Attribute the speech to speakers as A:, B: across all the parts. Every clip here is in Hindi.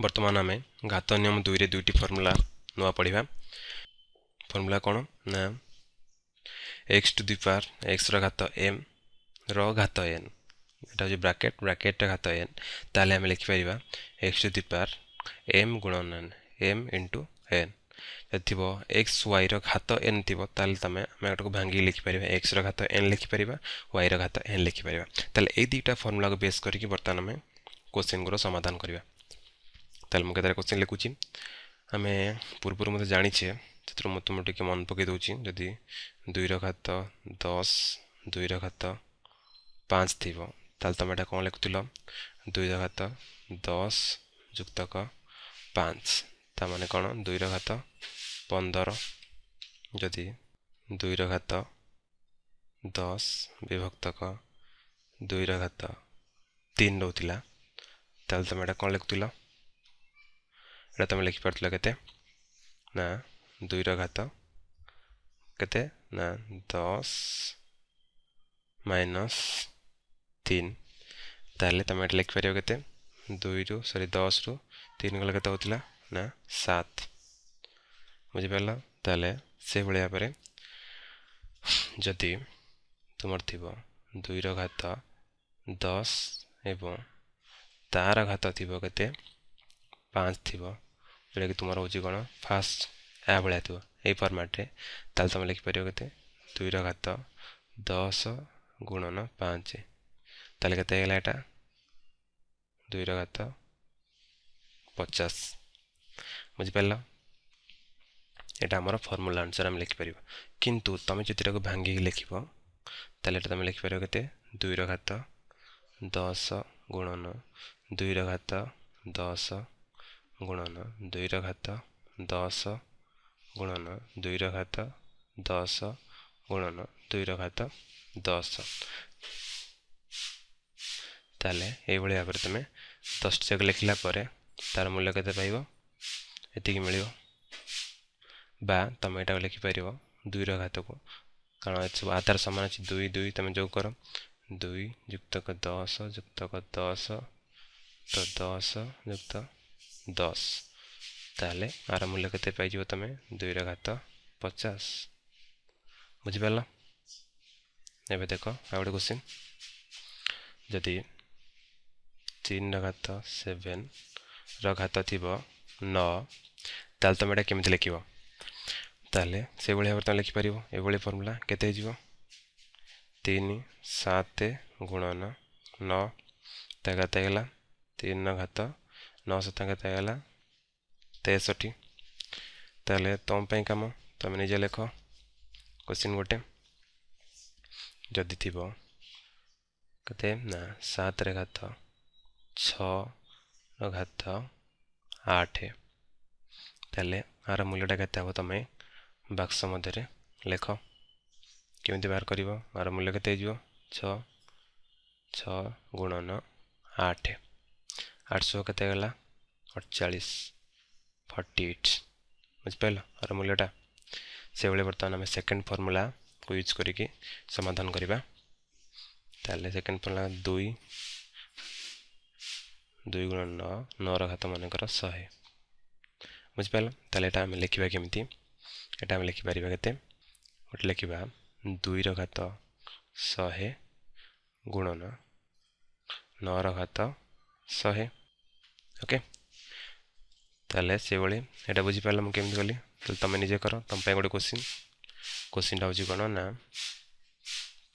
A: बर्तमान आम घात नियम दुई दुईट फर्मूला नुआ पढ़ा फर्मूला कौन ना x to the power x रात एम रात एन यहाँ ब्राकेट ब्राकेट घात एन तेल आम लिखिपर x to the power m गुण एन एम इंटु एन थी एक्स वाई रात एन थी तेल तुम को भांगी लिखिपर एक्स रात एन लिखिपर वाई रात एन लिखिपर तेल यही दुईटा फर्मूला को बेस करें क्वेश्चन को समाधान करवा ତାହେଲେ ମୁଁ କେତେଟା କୋଶ୍ଚିନ୍ ଲେଖୁଛି ଆମେ ପୂର୍ବରୁ ମୋତେ ଜାଣିଛେ ସେଥିରୁ ମୁଁ ତୁମକୁ ଟିକେ ମନେ ପକାଇ ଦେଉଛି ଯଦି ଦୁଇର ଘାତ ଦଶ ଦୁଇର ଘାତ ପାଞ୍ଚ ଥିବ ତାହେଲେ ତୁମେ ଏଇଟା କ'ଣ ଲେଖୁଥିଲ ଦୁଇର ଘାତ ଦଶ ଯୁକ୍ତକ ପାଞ୍ଚ ତା ମାନେ କ'ଣ ଦୁଇର ଘାତ ପନ୍ଦର ଯଦି ଦୁଇର ଘାତ ଦଶ ବିଭକ୍ତକ ଦୁଇର ଘାତ ତିନି ରହୁଥିଲା ତାହେଲେ ତୁମେ ଏଇଟା କ'ଣ ଲେଖୁଥିଲ तुम लिखिपार के दुईर घात तो। के दस माइनस तीन तेल तुम ये लिखिपर के दुई सरी दस रु तीन गल के होता ना सात बुझिपार तेल से भाया जदि तुम थी दुईर घात तो, दस एवं तार घात तो थे पाँच थी ଯେଉଁଟାକି ତୁମର ହେଉଛି କ'ଣ ଫାଷ୍ଟ ଏହା ଭଳିଆ ଥିବ ଏଇ ଫର୍ମାଟରେ ତାହେଲେ ତୁମେ ଲେଖିପାରିବ କେତେ ଦୁଇର ଘାତ ଦଶ ଗୁଣନ ପାଞ୍ଚ ତାହେଲେ କେତେ ହେଇଗଲା ଏଇଟା ଦୁଇର ଘାତ ପଚାଶ ବୁଝିପାରିଲ ଏଇଟା ଆମର ଫର୍ମୁଲା ଅନୁସାରେ ଆମେ লিখিপার କିନ୍ତୁ ତୁମେ যদি এটা ভাঙ্গি লিখব তাহলে এটা তুমি লিখিপার কেতে দুইর ঘাত দশ গুণন ଦୁଇର ଘାତ ଦଶ ଗୁଣନ ଦୁଇର ଘାତ ଦଶ ଗୁଣନ ଦୁଇର ଘାତ ଦଶ ଗୁଣନ ଦୁଇର ଘାତ ଦଶ ତାହେଲେ ଏଇଭଳି ଭାବରେ ତୁମେ ଦଶଟିଯାକ ଲେଖିଲା ପରେ ତା'ର ମୂଲ୍ୟ କେତେ ପାଇବ ଏତିକି ମିଳିବ ବା ତୁମେ ଏଇଟାକୁ ଲେଖିପାରିବ ଦୁଇର ଘାତକୁ କାରଣ ଏସବୁ ଆଧାର ସମାନ ଅଛି ଦୁଇ ଦୁଇ ତୁମେ ଯୋଗ କର ଦୁଇ ଯୁକ୍ତକ ଦଶ ଯୁକ୍ତକ ଦଶ ତ ଦଶ ଯୁକ୍ତ दस ताल आर मूल्य के तुम दुईर घात पचास बुझिपाल एवं देख आ गोटे क्वेश्चन जदि तीन रघात सेवेन रघात थी नाल तुम यहाँ केमी लिख ताले से भाई भाव तुम लिखिपर यह फर्मूला केत सात गुणन नघात तीन घात ନଅଶହ ଟଙ୍କା ତାହେଲା ତେଷଠି ତାହେଲେ ତୁମ ପାଇଁ କାମ ତୁମେ ନିଜେ ଲେଖ କୋଶ୍ଚିନ୍ ଗୋଟେ ଯଦି ଥିବ କେତେ ନା ସାତରେ ଘାତ ଛଅର ଘାତ ଆଠ ତାହେଲେ ଆର ମୂଲ୍ୟଟା କେତେ ହେବ ତୁମେ ବାକ୍ସ ମଧ୍ୟରେ ଲେଖ କେମିତି ବାହାର କରିବ ଆର ମୂଲ୍ୟ କେତେ ହେଇଯିବ ଛଅ ଛଅ ଗୁଣନ ଆଠ आठ सौ केतला अड़चाश फर्टी एट बुझिपार मूल्यटा से बर्तमान आम सेकेंड फर्मूला को यूज करके समाधान करवा ताले सेकेंड फर्मूला दुई दुई गुण नौ नौर घात मानकर शहे बुझिपार ताले यहाँ आम लिखा केमी यहाँ आम लिखिपर के गोटे लिखा दुईर घात शहे गुणन नौर घात शहे ओके ताले से भाई बुझीपारे मुझे कमी कली तुम निजे कर तुम्हें गोटे क्वेश्चन क्वेश्चन टा हो कौन ना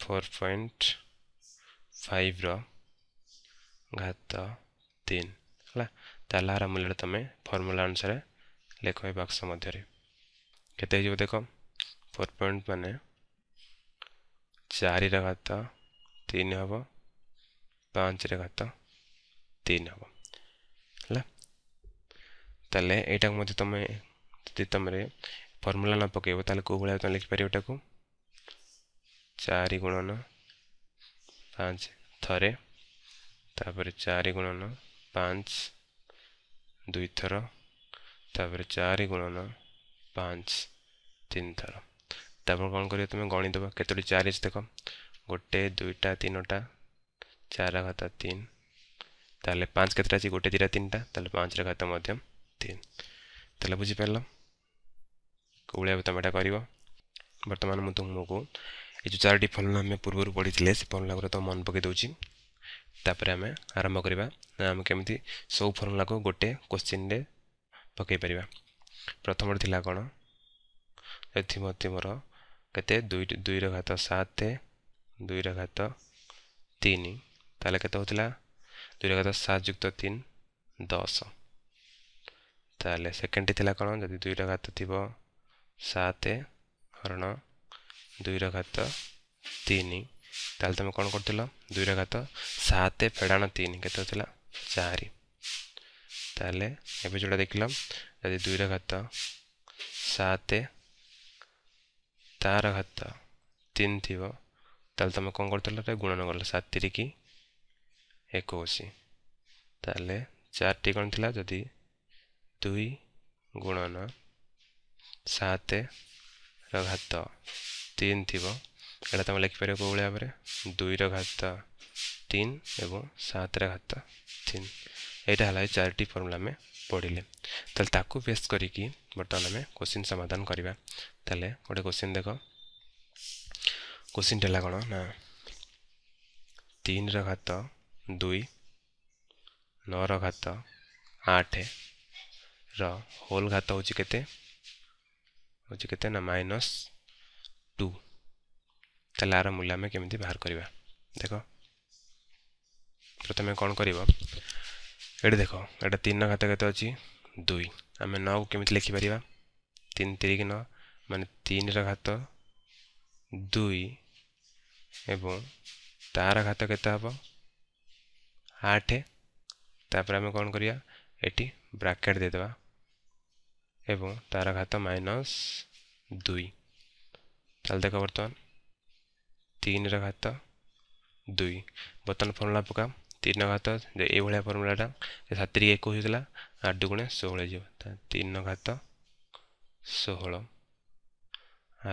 A: फोर पॉइंट फाइव रात तीन है ताल मूल्य तुम फर्मूला अनुसार लेख बाक्स मध्य के देख फोर पॉइंट मान चार घत तीन हम पाँच रत तीन हम ତାହେଲେ ଏଇଟାକୁ ମଧ୍ୟ ତୁମେ ଯଦି ତୁମରେ ଫର୍ମୁଲା ନ ପକାଇବ ତାହେଲେ କେଉଁ ଭଳିଆ ତୁମେ ଲେଖିପାରିବ ଏଟାକୁ ଚାରି ଗୁଣନ ପାଞ୍ଚ ଥରେ ତାପରେ ଚାରି ଗୁଣନ ପାଞ୍ଚ ଦୁଇଥର ତାପରେ ଚାରି ଗୁଣନ ପାଞ୍ଚ ତିନିଥର ତାପରେ କ'ଣ କରିବ ତୁମେ ଗଣିଦେବ କେତୋଟି ଚାରି ଅଛି ଦେଖ ଗୋଟେ ଦୁଇଟା ତିନୋଟା ଚାର ଘାତ ତିନି ତାହେଲେ ପାଞ୍ଚ କେତେଟା ଅଛି ଗୋଟେ ଦୁଇଟା ତିନିଟା ତାହେଲେ ପାଞ୍ଚର ଘାତ ମଧ୍ୟ त बुझि पार को त बर्तन म तारोटी फर्मुला पूर्व पढिदिँदै फर्मुला गुमा मन पके देउ आरम्भ केमि सब को गोटे क्वश्चिन पके पार प्रथम थाहा कतिमध्ये मते दुई दुई र घ सत दुई र घे हुन्छ दुई र घात सात जुक्त तीन दस ତାହେଲେ ସେକେଣ୍ଡଟି ଥିଲା କ'ଣ ଯଦି ଦୁଇର ଘାତ ଥିବ ସାତ ହରଣ ଦୁଇର ଘାତ ତିନି ତାହେଲେ ତୁମେ କ'ଣ କରୁଥିଲ ଦୁଇର ଘାତ ସାତ ଫେଡ଼ାଣ ତିନି କେତେ ଥିଲା ଚାରି ତାହେଲେ ଏବେ ଯେଉଁଟା ଦେଖିଲ ଯଦି ଦୁଇର ଘାତ ସାତ ତାର ଘାତ ତିନି ଥିବ ତାହେଲେ ତୁମେ କ'ଣ କରୁଥିଲ ଗୁଣନ କଲ ସାତ ତିରିକି ଏକୋଇଶ ତାହେଲେ ଚାରିଟି କ'ଣ ଥିଲା ଯଦି ଦୁଇ ଗୁଣନ ସାତର ଘାତ ତିନି ଥିବ ଏଇଟା ତୁମେ ଲେଖିପାରିବ କେଉଁଭଳି ଭାବରେ ଦୁଇର ଘାତ ତିନି ଏବଂ ସାତର ଘାତ ତିନି ଏଇଟା ହେଲା ଏ ଚାରିଟି ଫର୍ମୁଲା ଆମେ ପଢ଼ିଲେ ତାହେଲେ ତାକୁ ବେସ୍ କରିକି ବର୍ତ୍ତମାନ ଆମେ କୋଶ୍ଚିନ୍ ସମାଧାନ କରିବା ତାହେଲେ ଗୋଟେ କୋଶ୍ଚିନ୍ ଦେଖ କୋଶ୍ଚିନ୍ଟା ହେଲା କ'ଣ ନା ତିନିର ଘାତ ଦୁଇ ନଅର ଘାତ ଆଠ रोल घात होते होते माइनस टू तेल आर मूल्य आम कम बाहर करवा देख प्रथम कौन कर देख एटा तीन घात के दुई आम नौ केमी लिखिपर तीन तीन न मान तीन रत दुई एवं तार घात के आठ तापर आम कौन करवा ये ब्राकेट देदेबा ଏବଂ ତାର ଘାତ ମାଇନସ୍ ଦୁଇ ତାହେଲେ ଦେଖ ବର୍ତ୍ତମାନ ତିନିର ଘାତ ଦୁଇ ବର୍ତ୍ତମାନ ଫର୍ମୁଲା ପକା ତିନ ଘାତ ଏଇଭଳିଆ ଫର୍ମୁଲାଟା ସାତିରିକ ଏକୋଇଶ ହୋଇଥିଲା ଆଠ ଦୁଇଗୁଣିଆ ଷୋହଳ ହୋଇଯିବ ତିନ ଘାତ ଷୋହଳ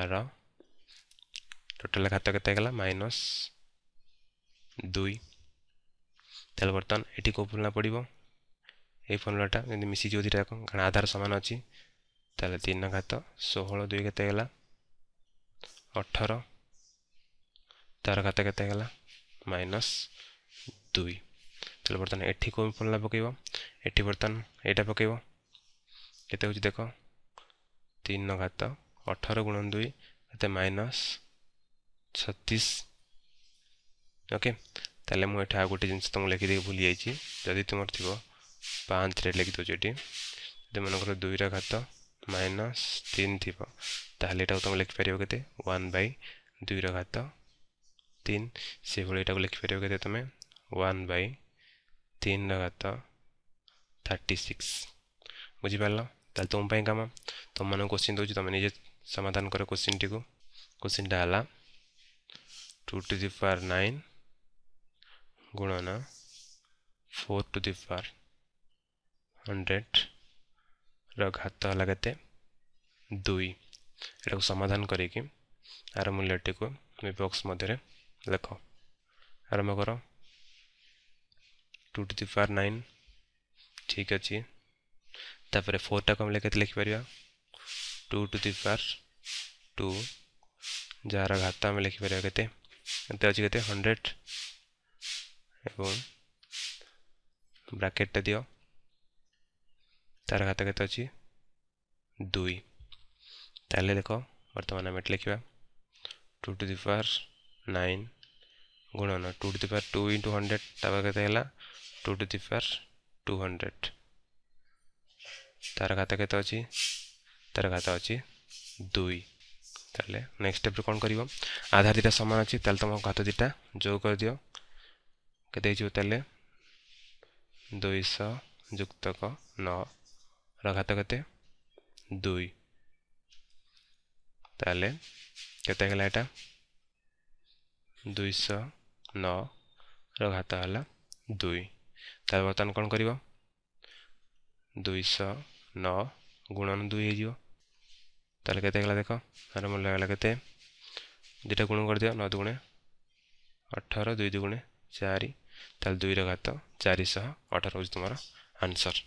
A: ଆର ଟୋଟାଲ ଘାତ କେତେ ହେଇଗଲା ମାଇନସ୍ ଦୁଇ ତାହେଲେ ବର୍ତ୍ତମାନ ଏଠି କେଉଁ ଫର୍ମୁଲା ପଡ଼ିବ ଏଇ ଫର୍ମୁଲାଟା ଯେମିତି ମିଶିଯିବ ଦୁଇଟା ଯାକ କାରଣ ଆଧାର ସମାନ ଅଛି ତାହେଲେ ତିନି ଘାତ ଷୋହଳ ଦୁଇ କେତେ ହେଇଗଲା ଅଠର ତେର ଘାତ କେତେ ହେଇଗଲା ମାଇନସ୍ ଦୁଇ ତାହେଲେ ବର୍ତ୍ତମାନ ଏଠି କେଉଁ ଫର୍ମୁଲା ପକାଇବ ଏଠି ବର୍ତ୍ତମାନ ଏଇଟା ପକାଇବ କେତେ ହେଉଛି ଦେଖ ତିନି ଘାତ ଅଠର ଗୁଣ ଦୁଇ କେତେ ମାଇନସ୍ ଛତିଶ ଓକେ ତାହେଲେ ମୁଁ ଏଠି ଆଉ ଗୋଟେ ଜିନିଷ ତୁମକୁ ଲେଖିଦେଇକି ଭୁଲି ଯାଇଛି ଯଦି ତୁମର ଥିବ ପାଞ୍ଚରେ ଲେଖିଦେଉଛି ଏଠି ଯଦି ମନେକର ଦୁଇର ଘାତ ମାଇନସ୍ ତିନି ଥିବ ତାହେଲେ ଏଟାକୁ ତୁମେ ଲେଖିପାରିବ କେତେ ୱାନ୍ ବାଇ ଦୁଇର ଘାତ ତିନି ସେଭଳି ଏଟାକୁ ଲେଖିପାରିବ କେତେ ତୁମେ ୱାନ୍ ବାଇ ତିନିର ଘାତ ଥାର୍ଟି ସିକ୍ସ ବୁଝିପାରିଲ ତାହେଲେ ତୁମ ପାଇଁ କାମ ତୁମମାନଙ୍କୁ କୋଶ୍ଚିନ୍ ଦେଉଛି ତୁମେ ନିଜେ ସମାଧାନ କର କୋଶ୍ଚିନ୍ଟିକୁ କୋଶ୍ଚିନ୍ଟା ହେଲା two to the power nine ଗୁଣନ four to the power hundred रत तो लगाते दुई यू समाधान कर मूल्यटी को बक्स मध्य लेख आरंभ कर two to three power nine ठीक तो तो अच्छे तापर फोर टाक लिखिपर two to three power two जार घात आम लिखिपर के हंड्रेड एवं ब्राकेट दिया तार घात के दुई तेल देख बर्तमान आम लिखा two to the power nine न two to the power two into hundred तब के two to the power two hundred तार घात के तार घात अच्छी दुई तेल नेक्स्ट स्टेप कौन कर आधार दीटा सामान अच्छी तुम तो घात दीटा जो कर दि के दुईश जुक्त क नौ ᱨᱟᱜᱷᱟᱛ ᱠᱟᱛᱮ দুই তাহলে কেতে গেল এটা দুইশ ন ର ଘାତ ହେଲା ଦୁଇ ତାହେଲେ ବର୍ତ୍ତମାନ କ'ଣ କରିବ ଦୁଇଶହ ନଅ ଗୁଣନ ଦୁଇ ହେଇଯିବ ତାହେଲେ କେତେ ହେଇଗଲା ଦେଖ ତାର ମୂଲ୍ୟ ହେଇଗଲା କେତେ ଦୁଇଟା ଗୁଣ କରିଦିଅ ନଅ ଦୁଗୁଣେ ଅଠର ଦୁଇ ଦୁଗୁଣେ ଚାରି ତାହେଲେ ଦୁଇର ଘାତ ଚାରିଶହ ଅଠର ହେଉଛି ତୁମର ଆନ୍ସର୍